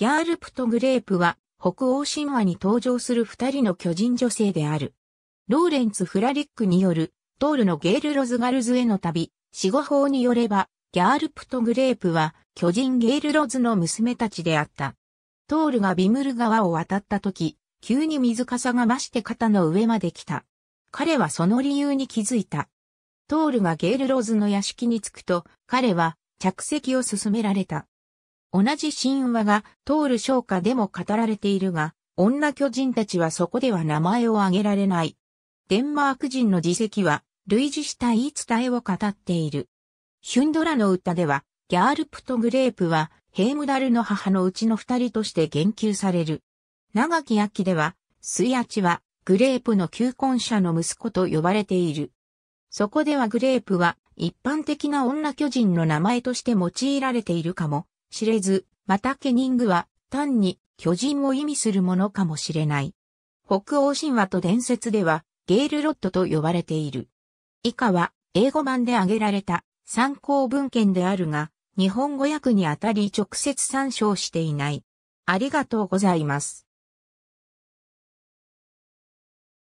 ギャールプとグレープは、北欧神話に登場する二人の巨人女性である。ローレンツ・フラリックによる、トールのゲール・ロズガルズへの旅、死後法によれば、ギャールプとグレープは、巨人ゲール・ロズの娘たちであった。トールがビムル川を渡った時、急に水かさが増して肩の上まで来た。彼はその理由に気づいた。トールがゲール・ロズの屋敷に着くと、彼は着席を勧められた。同じ神話が通る昇華でも語られているが、女巨人たちはそこでは名前を挙げられない。デンマーク人の自責は、類似した言い伝えを語っている。ヒュンドラの歌では、ギャールプとグレープは、ヘームダルの母のうちの二人として言及される。長き秋では、スイアチは、グレープの求婚者の息子と呼ばれている。そこではグレープは、一般的な女巨人の名前として用いられているかも知れず、またケニングは単に巨人を意味するものかもしれない。北欧神話と伝説ではゲールロットと呼ばれている。以下は英語版で挙げられた参考文献であるが、日本語訳にあたり直接参照していない。ありがとうございます。